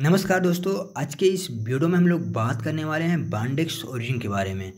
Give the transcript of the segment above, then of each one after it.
नमस्कार दोस्तों आज के इस वीडियो में हम लोग बात करने वाले हैं बांडेक्स ओरिजिन के बारे में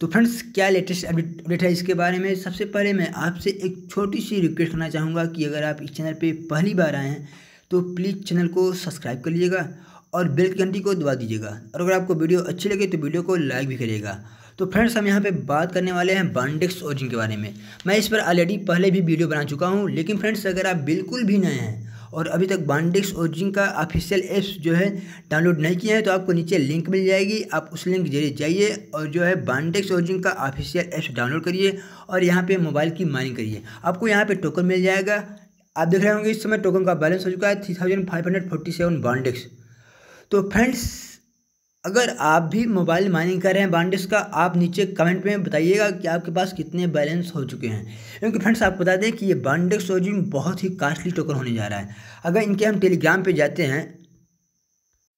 तो फ्रेंड्स क्या लेटेस्ट अपडेट है इसके बारे में सबसे पहले मैं आपसे एक छोटी सी रिक्वेस्ट करना चाहूँगा कि अगर आप इस चैनल पे पहली बार आए हैं तो प्लीज़ चैनल को सब्सक्राइब कर लीजिएगा और बेल घंटी को दबा दीजिएगा और अगर आपको वीडियो अच्छी लगे तो वीडियो को लाइक भी करिएगा तो फ्रेंड्स हम यहाँ पे बात करने वाले हैं बांडेक्स ओरिजिन के बारे में मैं इस पर ऑलरेडी पहले भी वीडियो बना चुका हूँ लेकिन फ्रेंड्स अगर आप बिल्कुल भी नए हैं और अभी तक बांडिक्स और जिंक का ऑफिशियल ऐप्स जो है डाउनलोड नहीं किया है तो आपको नीचे लिंक मिल जाएगी आप उस लिंक जरिए जाइए और जो है बांडिक्स और जिंक का ऑफिशियल ऐप्स डाउनलोड करिए और यहाँ पर मोबाइल की माइनिंग करिए आपको यहाँ पर टोकन मिल जाएगा आप देख रहे होंगे इस समय टोकन का बैलेंस हो चुका है three thousand five hundred forty seven Bondex तो फ्रेंड्स अगर आप भी मोबाइल माइनिंग कर रहे हैं बांडिस का आप नीचे कमेंट में बताइएगा कि आपके पास कितने बैलेंस हो चुके हैं क्योंकि फ्रेंड्स आपको बता दें कि ये बांडिक्स ओजिम बहुत ही कास्टली टोकन होने जा रहा है अगर इनके हम टेलीग्राम पे जाते हैं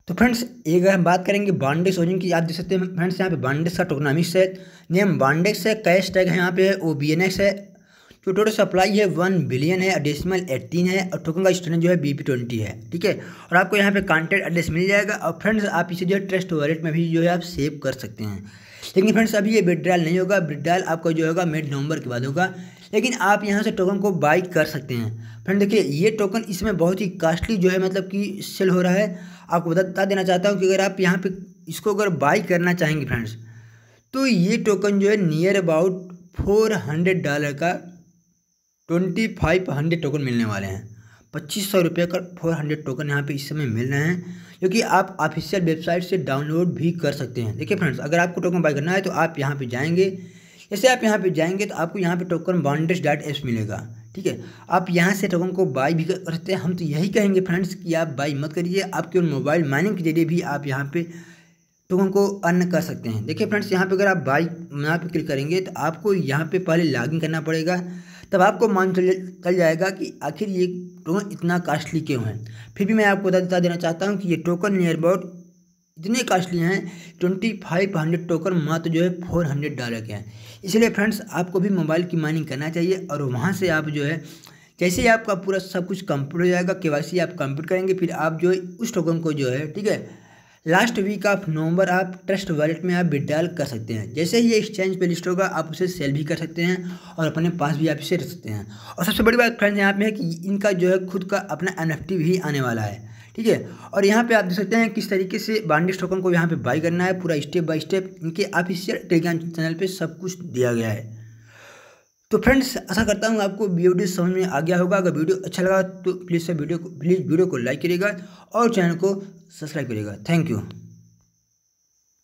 तो फ्रेंड्स एक हम बात करेंगे बांडेक्स ओजिंग की आप देख सकते हैं फ्रेंड्स यहाँ पे बांडिस का टोकनामिक्स है नेम बांडिक्स है कैश टैग है यहाँ पे ओ बी एन एक्स है तो टोटल सप्लाई है वन बिलियन है एडिशनल एटीन है और टोकन का स्टोरेज जो है बी पी ट्वेंटी है ठीक है और आपको यहाँ पे कॉन्टैक्ट एड्रेस मिल जाएगा और फ्रेंड्स आप इसे जो है ट्रस्ट वॉलेट में भी जो है आप सेव कर सकते हैं लेकिन फ्रेंड्स अभी ये विड्रायल नहीं होगा विड्रायल आपका जो होगा मिड नवंबर के बाद होगा लेकिन आप यहाँ से टोकन को बाई कर सकते हैं फ्रेंड देखिए ये टोकन इसमें बहुत ही कास्टली जो है मतलब कि सेल हो रहा है आपको बता देना चाहता हूँ कि अगर आप यहाँ पर इसको अगर बाई करना चाहेंगे फ्रेंड्स तो ये टोकन जो है near about four hundred dollar का ट्वेंटी फाइव हंड्रेड टोकन मिलने वाले हैं पच्चीस सौ रुपये का फोर हंड्रेड टोकन यहाँ पे इस समय मिल रहे हैं जो कि आप ऑफिशियल वेबसाइट से डाउनलोड भी कर सकते हैं देखिए फ्रेंड्स अगर आपको टोकन बाय करना है तो आप यहाँ पे जाएंगे जैसे आप यहाँ पे जाएंगे तो आपको यहाँ पे टोकन बाउंड्रेस डाट एप्स मिलेगा ठीक है आप यहाँ से टोकन को बाई भी कर सकते हैं हम तो यही कहेंगे फ्रेंड्स कि आप बाई मत करिए आपके मोबाइल माइनिंग के जरिए भी आप यहाँ पे टोकन को अर्न कर सकते हैं देखिए फ्रेंड्स यहाँ पे अगर आप बाई यहाँ पे क्लिक करेंगे तो आपको यहाँ पे पहले लॉगिन करना पड़ेगा तब आपको मान चल चल जाएगा कि आखिर ये टोकन इतना कास्टली क्यों है फिर भी मैं आपको बता देना चाहता हूँ कि ये टोकन नियर अबाउट इतने कास्टली हैं ट्वेंटी फाइव हंड्रेड टोकन मात्र जो है फोर हंड्रेड डॉलर के हैं इसलिए फ्रेंड्स आपको भी मोबाइल की माइनिंग करना चाहिए और वहाँ से आप जो है जैसे ही आपका पूरा सब कुछ कंप्लीट हो जाएगा के आप कंप्लीट करेंगे फिर आप जो है उस टोकन को जो है ठीक है लास्ट वीक ऑफ नवंबर आप ट्रस्ट वॉलेट में आप विड्रॉल कर सकते हैं जैसे ही ये एक्सचेंज पे लिस्ट होगा आप उसे सेल भी कर सकते हैं और अपने पास भी आप इसे रख सकते हैं और सबसे बड़ी बात फ्रेंड्स यहाँ पे है कि इनका जो है खुद का अपना एन भी आने वाला है ठीक है और यहाँ पे आप देख सकते हैं किस तरीके से बांडिस टोकन को यहाँ पर बाई करना है पूरा स्टेप बाई स्टेप इनके ऑफिशियल टेलीग्राम चैनल पर सब कुछ दिया गया है तो फ्रेंड्स आशा करता हूँ आपको वीडियो समझ में आ गया होगा अगर वीडियो अच्छा लगा तो प्लीज़ वीडियो को प्लीज़ वीडियो को लाइक करिएगा और चैनल को सब्सक्राइब करिएगा थैंक यू